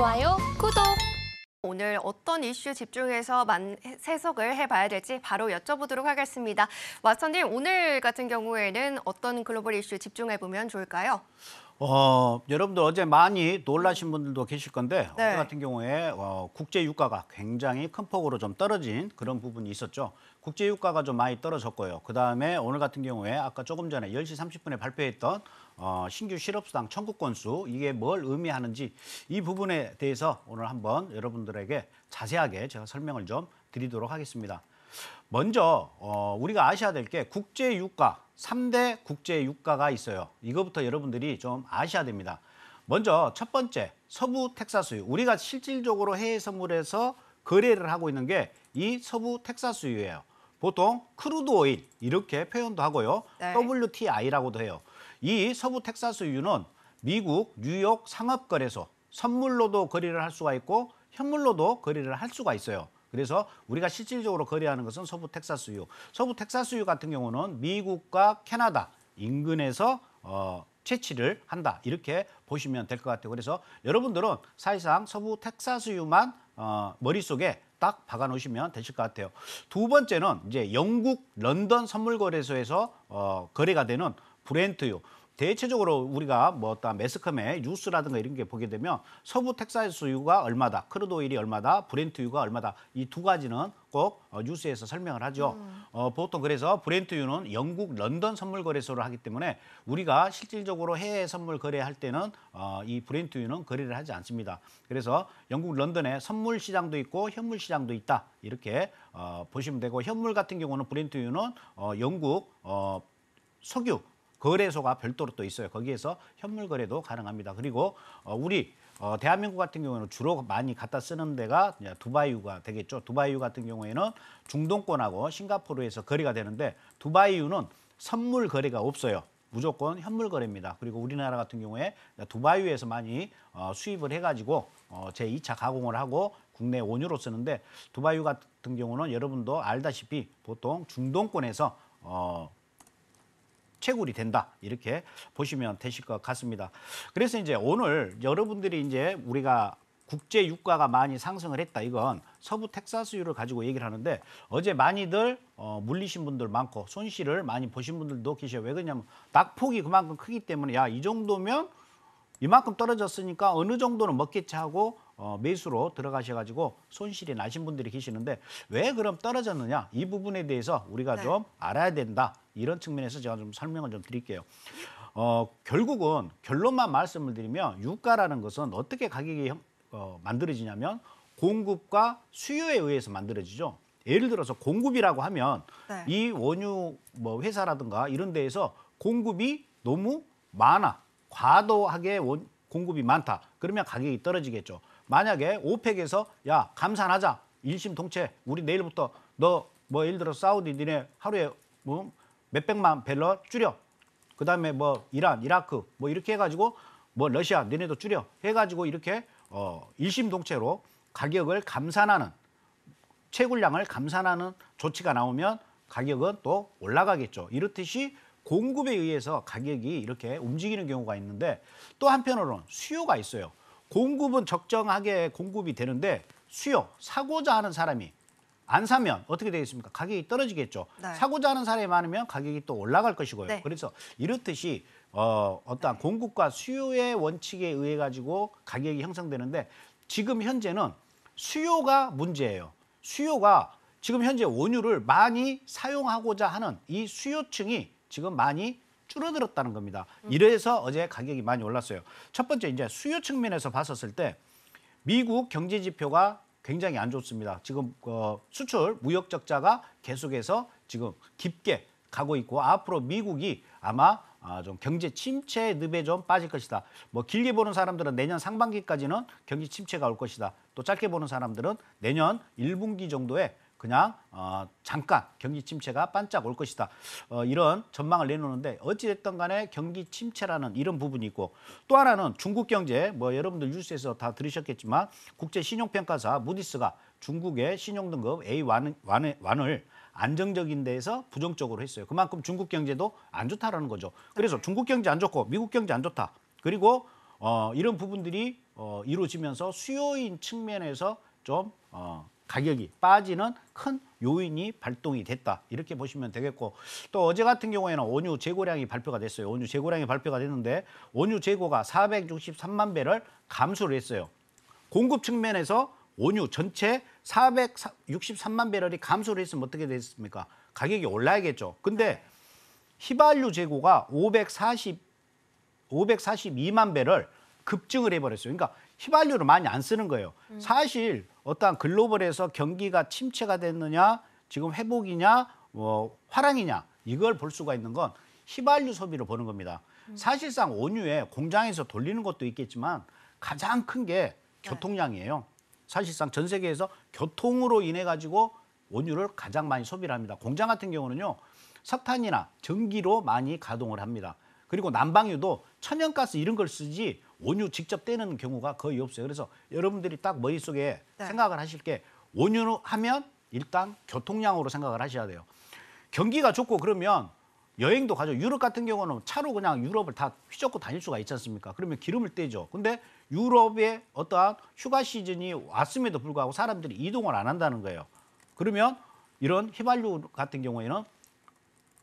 좋아요, 구독! 오늘 어떤 이슈 집중해서 만, 해석을 해봐야 될지 바로 여쭤보도록 하겠습니다. 마스터님, 오늘 같은 경우에는 어떤 글로벌 이슈 집중해보면 좋을까요? 어, 여러분들 어제 많이 놀라신 분들도 계실 건데 네. 어제 같은 경우에 어, 국제 유가가 굉장히 큰 폭으로 좀 떨어진 그런 부분이 있었죠. 국제 유가가 좀 많이 떨어졌고요. 그다음에 오늘 같은 경우에 아까 조금 전에 10시 30분에 발표했던 어, 신규 실업수당 청구 건수 이게 뭘 의미하는지 이 부분에 대해서 오늘 한번 여러분들에게 자세하게 제가 설명을 좀 드리도록 하겠습니다. 먼저 어, 우리가 아셔야 될 게 국제 유가, 3대 국제 유가가 있어요. 이거부터 여러분들이 좀 아셔야 됩니다. 먼저 첫 번째 서부 텍사스유. 우리가 실질적으로 해외 선물에서 거래를 하고 있는 게 이 서부 텍사스유예요. 보통 크루드 오일 이렇게 표현도 하고요. 네. WTI라고도 해요. 이 서부 텍사스유는 미국 뉴욕 상업거래소 선물로도 거래를 할 수가 있고 현물로도 거래를 할 수가 있어요. 그래서 우리가 실질적으로 거래하는 것은 서부 텍사스유. 서부 텍사스유 같은 경우는 미국과 캐나다 인근에서 어, 채취를 한다. 이렇게 보시면 될 것 같아요. 그래서 여러분들은 사실상 서부 텍사스유만 어, 머릿속에 딱 박아 놓으시면 되실 것 같아요. 두 번째는 이제 영국 런던 선물거래소에서 어, 거래가 되는 브렌트유. 대체적으로 우리가 뭐 어떤 매스컴의 뉴스라든가 이런 게 보게 되면 서부 텍사스유가 얼마다, 크루도일이 얼마다, 브렌트유가 얼마다 이 두 가지는 꼭 어, 뉴스에서 설명을 하죠. 음. 어, 보통 그래서 브렌트유는 영국 런던 선물 거래소를 하기 때문에 우리가 실질적으로 해외 선물 거래할 때는 어, 이 브렌트유는 거래를 하지 않습니다. 그래서 영국 런던에 선물 시장도 있고 현물 시장도 있다 이렇게 어, 보시면 되고 현물 같은 경우는 브렌트유는 어, 영국 어, 석유 거래소가 별도로 또 있어요. 거기에서 현물 거래도 가능합니다. 그리고 어, 우리 어, 대한민국 같은 경우에는 주로 많이 갖다 쓰는 데가 두바이유가 되겠죠. 두바이유 같은 경우에는 중동권하고 싱가포르에서 거래가 되는데 두바이유는 선물 거래가 없어요. 무조건 현물 거래입니다. 그리고 우리나라 같은 경우에 두바이유에서 많이 어, 수입을 해가지고 어, 제2차 가공을 하고 국내 원유로 쓰는데 두바이유 같은 경우는 여러분도 알다시피 보통 중동권에서 어, 채굴이 된다 이렇게 보시면 되실 것 같습니다. 그래서 이제 오늘 여러분들이 이제 우리가 국제 유가가 많이 상승을 했다. 이건 서부 텍사스유를 가지고 얘기를 하는데 어제 많이들 어, 물리신 분들 많고 손실을 많이 보신 분들도 계셔요. 왜 그러냐면 낙폭이 그만큼 크기 때문에 야 이 정도면 이만큼 떨어졌으니까 어느 정도는 먹겠지 하고 어, 매수로 들어가셔가지고 손실이 나신 분들이 계시는데 왜 그럼 떨어졌느냐 이 부분에 대해서 우리가 네. 좀 알아야 된다 이런 측면에서 제가 좀 설명을 좀 드릴게요. 어, 결국은 결론만 말씀을 드리면 유가라는 것은 어떻게 가격이 형, 어, 만들어지냐면 공급과 수요에 의해서 만들어지죠. 예를 들어서 공급이라고 하면 네. 이 원유 뭐 회사라든가 이런 데에서 공급이 너무 많아 과도하게 원, 공급이 많다 그러면 가격이 떨어지겠죠. 만약에 오펙에서 야 감산하자 일심동체 우리 내일부터 너 뭐 예를 들어 사우디 니네 하루에 뭐 몇백만 벨러 줄여 그 다음에 뭐 이란 이라크 뭐 이렇게 해가지고 뭐 러시아 니네도 줄여 해가지고 이렇게 어 일심동체로 가격을 감산하는 채굴량을 감산하는 조치가 나오면 가격은 또 올라가겠죠 이렇듯이 공급에 의해서 가격이 이렇게 움직이는 경우가 있는데 또 한편으로는 수요가 있어요. 공급은 적정하게 공급이 되는데 수요, 사고자 하는 사람이 안 사면 어떻게 되겠습니까? 가격이 떨어지겠죠. 네. 사고자 하는 사람이 많으면 가격이 또 올라갈 것이고요. 네. 그래서 이렇듯이 어, 어떠한 네. 공급과 수요의 원칙에 의해 가지고 가격이 형성되는데 지금 현재는 수요가 문제예요. 수요가 지금 현재 원유를 많이 사용하고자 하는 이 수요층이 지금 많이 줄어들었다는 겁니다. 이래서 어제 가격이 많이 올랐어요. 첫 번째 이제 수요 측면에서 봤었을 때 미국 경제 지표가 굉장히 안 좋습니다. 지금 어, 수출 무역 적자가 계속해서 지금 깊게 가고 있고 앞으로 미국이 아마 아, 좀 경제 침체 늪에 좀 빠질 것이다. 뭐 길게 보는 사람들은 내년 상반기까지는 경기 침체가 올 것이다. 또 짧게 보는 사람들은 내년 1분기 정도에 그냥 어, 잠깐 경기 침체가 반짝 올 것이다. 어, 이런 전망을 내놓는데 어찌됐든 간에 경기 침체라는 이런 부분이 있고 또 하나는 중국 경제 뭐 여러분들 뉴스에서 다 들으셨겠지만 국제 신용평가사 무디스가 중국의 신용등급 A1, 을 안정적인 데에서 부정적으로 했어요. 그만큼 중국 경제도 안 좋다라는 거죠. 그래서 중국 경제 안 좋고 미국 경제 안 좋다. 그리고 어, 이런 부분들이 어, 이루어지면서 수요인 측면에서 좀 어, 가격이 빠지는 큰 요인이 발동이 됐다. 이렇게 보시면 되겠고 또 어제 같은 경우에는 원유 재고량이 발표가 됐어요. 원유 재고량이 발표가 됐는데 원유 재고가 463만 배를 감소를 했어요. 공급 측면에서 원유 전체 463만 배럴이 감소를 했으면 어떻게 됐습니까? 가격이 올라야겠죠. 근데 휘발유 재고가 540, 542만 배를 급증을 해버렸어요. 그러니까 휘발유를 많이 안 쓰는 거예요. 사실 어떠한 글로벌에서 경기가 침체가 됐느냐, 지금 회복이냐, 뭐 화랑이냐 이걸 볼 수가 있는 건 휘발유 소비를 보는 겁니다. 음. 사실상 온유에 공장에서 돌리는 것도 있겠지만 가장 큰게 네. 교통량이에요. 사실상 전 세계에서 교통으로 인해 가지고 온유를 가장 많이 소비를 합니다. 공장 같은 경우는요. 석탄이나 전기로 많이 가동을 합니다. 그리고 난방유도 천연가스 이런 걸 쓰지 원유 직접 떼는 경우가 거의 없어요. 그래서 여러분들이 딱 머릿속에 네. 생각을 하실 게 원유로 하면 일단 교통량으로 생각을 하셔야 돼요. 경기가 좋고 그러면 여행도 가죠. 유럽 같은 경우는 차로 그냥 유럽을 다 휘젓고 다닐 수가 있지 않습니까? 그러면 기름을 떼죠. 근데 유럽의 어떠한 휴가 시즌이 왔음에도 불구하고 사람들이 이동을 안 한다는 거예요. 그러면 이런 휘발유 같은 경우에는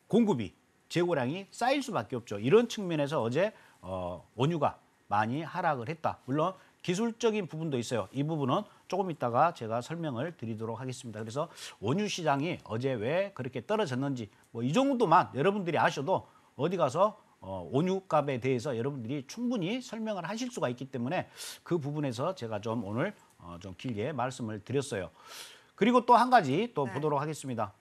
공급이 재고량이 쌓일 수밖에 없죠. 이런 측면에서 어제 어, 원유가 많이 하락을 했다. 물론 기술적인 부분도 있어요. 이 부분은 조금 있다가 제가 설명을 드리도록 하겠습니다. 그래서 원유 시장이 어제 왜 그렇게 떨어졌는지 뭐 이 정도만 여러분들이 아셔도 어디 가서 어, 원유값에 대해서 여러분들이 충분히 설명을 하실 수가 있기 때문에 그 부분에서 제가 좀 오늘 어, 좀 길게 말씀을 드렸어요. 그리고 또 한 가지 또 네. 보도록 하겠습니다.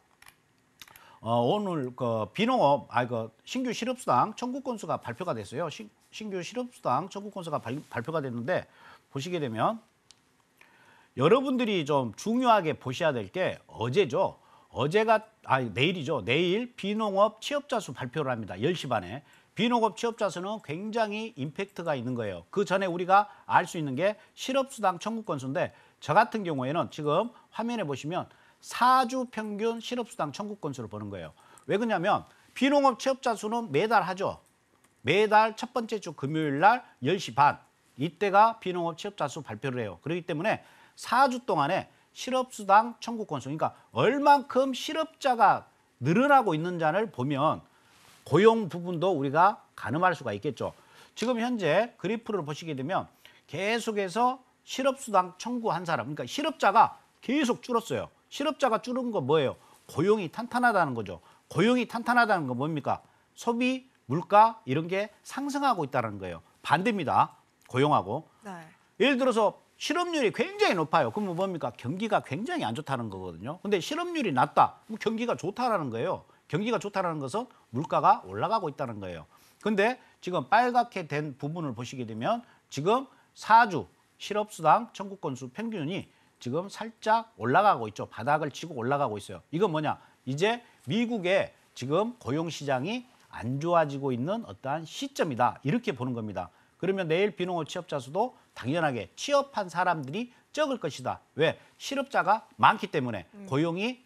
어, 오늘 그 비농업, 아, 그 신규 실업수당 청구 건수가 발표가 됐어요. 시, 신규 실업수당 청구권서가 발, 발표가 됐는데 보시게 되면 여러분들이 좀 중요하게 보셔야 될 게 어제죠. 어제가 아 내일이죠. 내일 비농업 취업자 수 발표를 합니다. 1 0시 반에. 비농업 취업자 수는 굉장히 임팩트가 있는 거예요. 그 전에 우리가 알 수 있는 게 실업수당 청구 건수인데 저 같은 경우에는 지금 화면에 보시면 4주 평균 실업수당 청구 건수를 보는 거예요. 왜 그러냐면 비농업 취업자 수는 매달 하죠. 매달 첫 번째 주 금요일 날 10시 반 이때가 비농업 취업자 수 발표를 해요. 그렇기 때문에 4주 동안에 실업수당 청구 건수 그러니까 얼만큼 실업자가 늘어나고 있는지를 보면 고용 부분도 우리가 가늠할 수가 있겠죠. 지금 현재 그래프를 보시게 되면 계속해서 실업수당 청구한 사람 그러니까 실업자가 계속 줄었어요. 실업자가 줄은 거 뭐예요? 고용이 탄탄하다는 거죠. 고용이 탄탄하다는 건 뭡니까? 소비 물가 이런 게 상승하고 있다는 거예요. 반대입니다. 고용하고. 네. 예를 들어서 실업률이 굉장히 높아요. 그럼 뭐 뭡니까? 경기가 굉장히 안 좋다는 거거든요. 근데 실업률이 낮다. 그럼 경기가 좋다라는 거예요. 경기가 좋다라는 것은 물가가 올라가고 있다는 거예요. 근데 지금 빨갛게 된 부분을 보시게 되면 지금 사주 실업수당 청구 건수 평균이 지금 살짝 올라가고 있죠. 바닥을 치고 올라가고 있어요. 이건 뭐냐? 이제 미국의 지금 고용 시장이 안 좋아지고 있는 어떠한 시점이다. 이렇게 보는 겁니다. 그러면 내일 비농업 취업자 수도 당연하게 취업한 사람들이 적을 것이다. 왜? 실업자가 많기 때문에 음. 고용이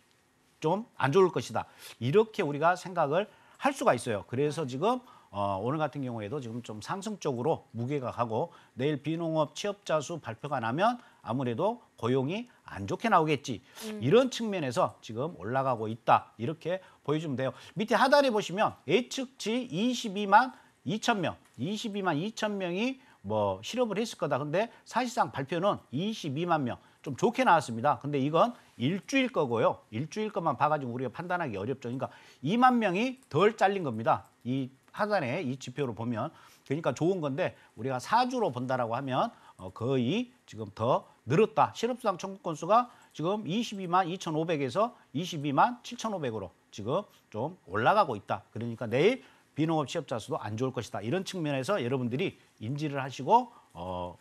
좀 안 좋을 것이다. 이렇게 우리가 생각을 할 수가 있어요. 그래서 지금 어, 오늘 같은 경우에도 지금 좀 상승적으로 무게가 가고 내일 비농업 취업자 수 발표가 나면 아무래도 고용이 안 좋게 나오겠지. 음. 이런 측면에서 지금 올라가고 있다. 이렇게 보여주면 돼요. 밑에 하단에 보시면 예측치 22만 2천 명, 22만 2천 명이 뭐 실업을 했을 거다. 근데 사실상 발표는 22만 명. 좀 좋게 나왔습니다. 근데 이건 일주일 거고요. 일주일 것만 봐가지고 우리가 판단하기 어렵죠. 그러니까 2만 명이 덜 잘린 겁니다. 이 하단에 이 지표로 보면. 그러니까 좋은 건데 우리가 4주로 본다라고 하면 어, 거의 지금 더 늘었다. 실업수당 청구 건수가 지금 22만 2,500에서 22만 7,500으로 지금 좀 올라가고 있다. 그러니까 내일 비농업 취업자 수도 안 좋을 것이다. 이런 측면에서 여러분들이 인지를 하시고 어,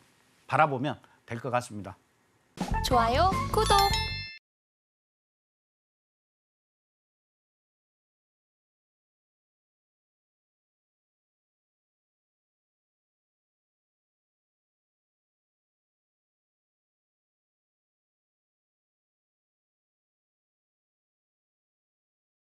바라보면 될 것 같습니다. 좋아요, 구독.